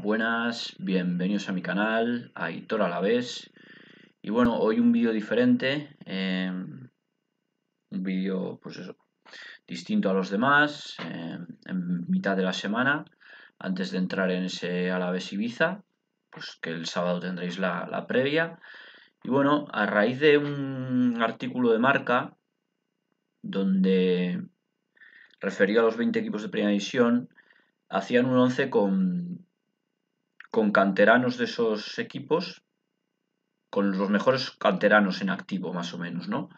Buenas, bienvenidos a mi canal, a Hitor a la vez. Y bueno, hoy un vídeo diferente, em, un vídeo, pues eso, distinto a los demás, em, en mitad de la semana, antes de entrar en ese Alavés Ibiza, pues que el sábado tendréis la, previa. Y bueno, a raíz de un artículo de marca, donde refería a los 20 equipos de primera división, hacían un 11 con con canteranos de esos equipos, con los mejores canteranos en activo, más o menos, ¿no?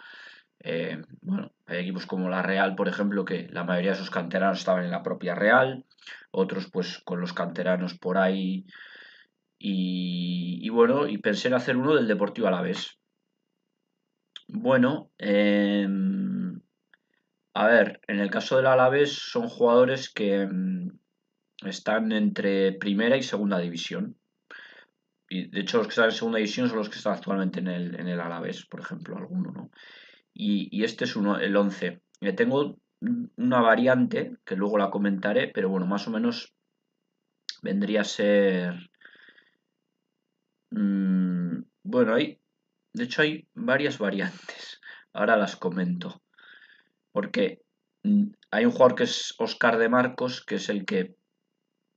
Eh, bueno, hay equipos como la Real, por ejemplo, que la mayoría de sus canteranos estaban en la propia Real, otros pues con los canteranos por ahí. Y, bueno, y pensé en hacer uno del Deportivo Alavés. Bueno, em, a ver, en el caso del Alavés son jugadores que, em, están entre primera y segunda división. Y de hecho, los que están en segunda división son los que están actualmente en el, en Alavés, por ejemplo, alguno, ¿no? Y, este es uno, el 11. Eh, tengo una variante que luego la comentaré, pero bueno, más o menos vendría a ser. Mm, bueno, hay. De hecho, hay varias variantes. Ahora las comento. Porque mm, hay un jugador que es Oscar de Marcos, que es el que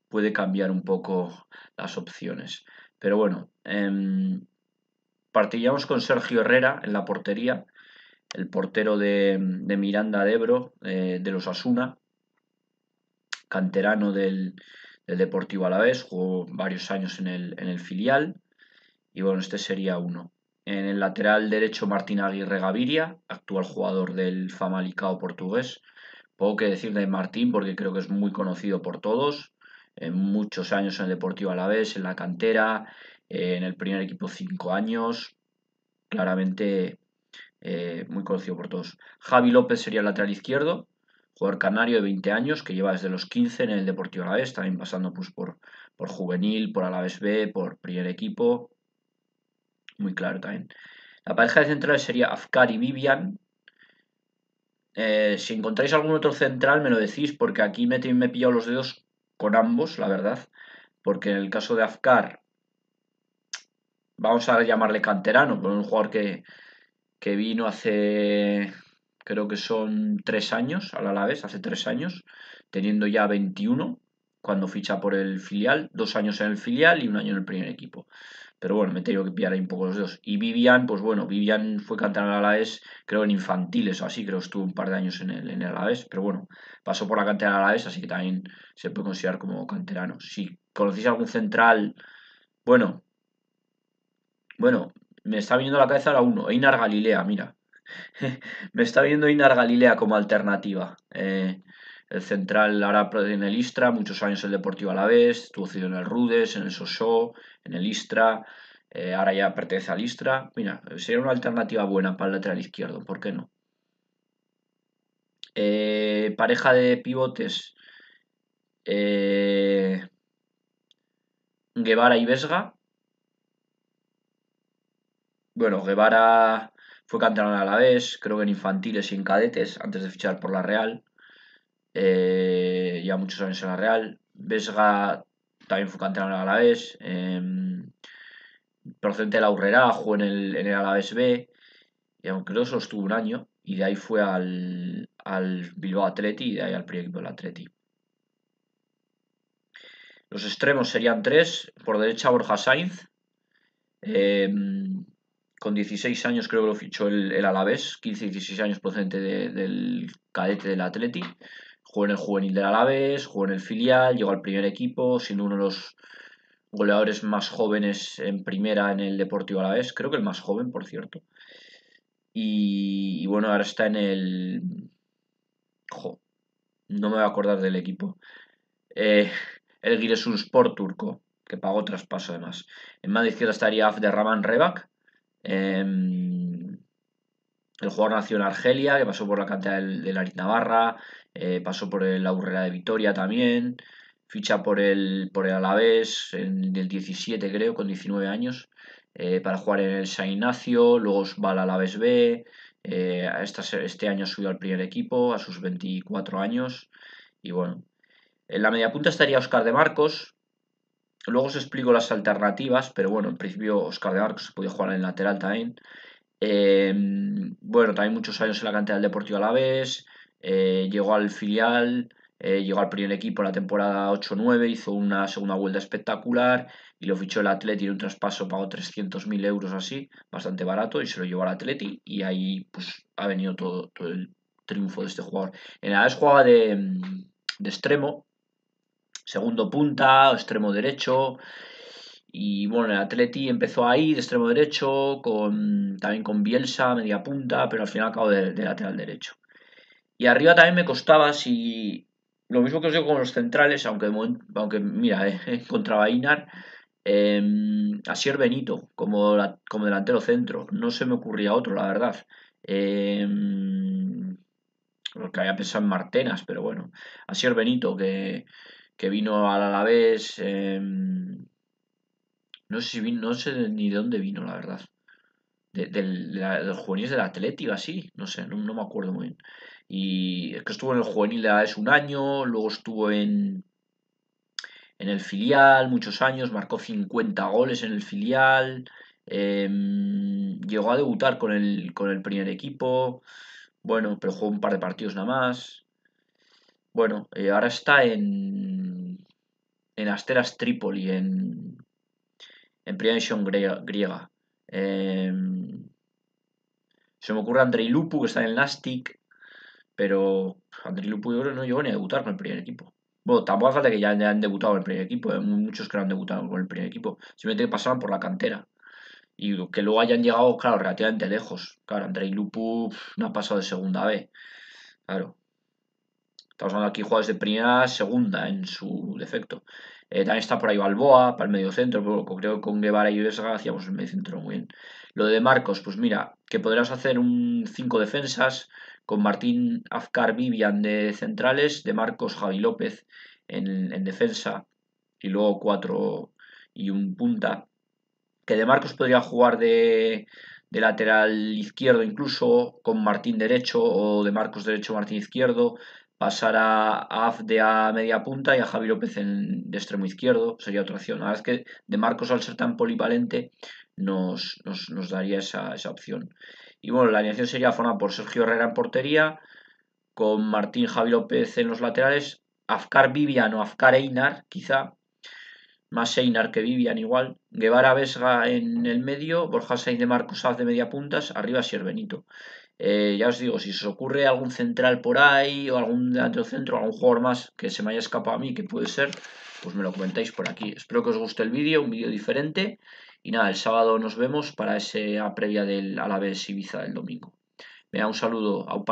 puede cambiar un poco las opciones. Pero bueno, eh, em, partillamos con Sergio Herrera en la portería, el portero de, Miranda de Ebro, eh, de los Asuna, canterano del, del, Deportivo Alavés, jugó varios años en el, en el filial. Y bueno, este sería uno. En el lateral derecho, Martín Aguirre Gaviria, actual jugador del Famalicao portugués. Poco que decir de Martín porque creo que es muy conocido por todos muchos años en el Deportivo Alavés, en la cantera, eh, en el primer equipo cinco años, claramente eh, muy conocido por todos. Javi López sería el lateral izquierdo, jugador canario de 20 años que lleva desde los 15 en el Deportivo Alavés, también pasando pues, por, por juvenil, por Alavés B, por primer equipo, muy claro también. La pareja de centrales sería Afkar y Vivian. Eh, si encontráis algún otro central, me lo decís, porque aquí me, me he pillado los dedos con ambos, la verdad, porque en el caso de Afkar, vamos a llamarle canterano, por un jugador que, que vino hace, creo que son tres años, al Alavés, hace tres años, teniendo ya 21 cuando ficha por el filial, dos años en el filial y un año en el primer equipo pero bueno, me he tenido que pillar ahí un poco los dos. Y Vivian, pues bueno, Vivian fue cantar la Alavés, creo en infantiles o así, creo que estuvo un par de años en el, en pero bueno, pasó por la cantera la Alavés, así que también se puede considerar como canterano. Si conocéis algún central, bueno, bueno, me está viniendo a la cabeza ahora uno. Einar Galilea, mira. me está viendo Einar Galilea como alternativa. Eh, el central ahora en el Istra, muchos años el Deportivo Alavés, estuvo cedido en el Rudes, en el Sosó, en el Istra, eh, ahora ya pertenece al Istra. Mira, sería una alternativa buena para el lateral izquierdo, ¿por qué no? Eh, pareja de pivotes. Eh, Guevara y Vesga. Bueno, Guevara fue canterano a la creo que en infantiles y en cadetes, antes de fichar por la Real ya eh, muchos años en la Real. Vesga también fue canterano en el Alavés. Em, procedente de la Urrera, jugó en el, en el Alavés B. Y aunque no solo estuvo un año. Y de ahí fue al, al Bilbao Atleti y de ahí al primer equipo del Atleti. Los extremos serían tres. Por derecha Borja Sainz. Em, con 16 años creo que lo fichó el, el Alavés. 15-16 años procedente del cadete del Atleti. Jugó en el juvenil del Alavés, jugó en el filial, llegó al primer equipo, siendo uno de los goleadores más jóvenes en primera en el Deportivo Alavés, creo que el más joven, por cierto. Y, bueno, ahora está en el... no me voy a acordar del equipo. Eh, el un Sport turco, que pagó traspaso además. En mano izquierda estaría Afderraman Rebak. Eh, el jugador nació en Argelia, que pasó por la cantera del, la Navarra. Eh, pasó por el Aurrera de Vitoria también, ficha por el, por el Alavés en 17 creo, con 19 años, eh, para jugar en el San Ignacio, luego va al Alavés B, eh, este, año subió al primer equipo a sus 24 años y bueno. En la media punta estaría Oscar de Marcos, Luego os explico las alternativas, pero bueno, en principio Oscar de Marcos podía jugar en lateral también bueno, también muchos años en la cantera del Deportivo Alavés, vez. Eh, llegó al filial, eh, llegó al primer equipo en la temporada 8-9, hizo una segunda vuelta espectacular y lo fichó el Atleti en un traspaso, pagó 300.000 euros así, bastante barato, y se lo llevó al Atleti y ahí pues ha venido todo, el triunfo de este jugador. En la vez jugaba de, de extremo, segundo punta, extremo derecho, y bueno, el Atleti empezó ahí de extremo derecho, con, también con Bielsa, media punta, pero al final acabó de, lateral derecho. Y arriba también me costaba si. Lo mismo que os digo con los centrales, aunque, aunque mira, eh, contra Inar, eh, em, Asier Benito como, como delantero centro. No se me ocurría otro, la verdad. lo em, que había pensado en Martenas, pero bueno. Asier Benito, que, vino al Alavés. Em, no sé, no sé ni de dónde vino, la verdad. De, del, de la, Atlética, sí? así, no sé, no, me acuerdo muy bien. Y es que estuvo en el juvenil de es un año, luego estuvo en, en el filial muchos años, marcó 50 goles en el filial, em, llegó a debutar con el, con el primer equipo, bueno, pero jugó un par de partidos nada más. Bueno, eh, ahora está en, en Asteras Trípoli, en, en primera edición griega. Em, se me ocurre Andrei Lupu, que está en el Nastic, pero Andrei Lupu yo no llegó ni a debutar con el primer equipo. Bueno, tampoco falta que ya, hayan debutado en el primer equipo, Hay eh, muchos que han debutado con el primer equipo, simplemente pasaban por la cantera. Y que luego hayan llegado, claro, relativamente lejos. Claro, Andrei Lupu no ha pasado de segunda B. Claro. Estamos hablando aquí jugadores de primera, segunda en su defecto. Eh, también está por ahí Balboa, para el medio centro, creo que con Guevara y Vesga hacíamos el medio centro muy bien. Lo de Marcos, pues mira, que podrás hacer un 5 defensas con Martín Afkar Vivian de centrales, de Marcos Javi López en, defensa y luego cuatro y un punta. Que de Marcos podría jugar de, de lateral izquierdo incluso, con Martín derecho o de Marcos derecho, Martín izquierdo, pasar a, Af de a media punta y a Javi López en, de extremo izquierdo sería otra opción. La es que de Marcos al ser tan polivalente nos, nos, daría esa, opción. Y bueno, la alineación sería formada por Sergio Herrera en portería, con Martín Javi López en los laterales, Afkar Vivian o Afkar Einar quizá, más Einar que Vivian igual, Guevara Vesga en el medio, Borja Sainz de Marcos Af de media puntas, arriba siervenito. Eh, ya os digo, si os ocurre algún central por ahí o algún centro, algún jugador más que se me haya escapado a mí, que puede ser, pues me lo comentáis por aquí. Espero que os guste el vídeo, un vídeo diferente. Y nada, el sábado nos vemos para esa previa del Alavés Ibiza del domingo. me da un saludo, a un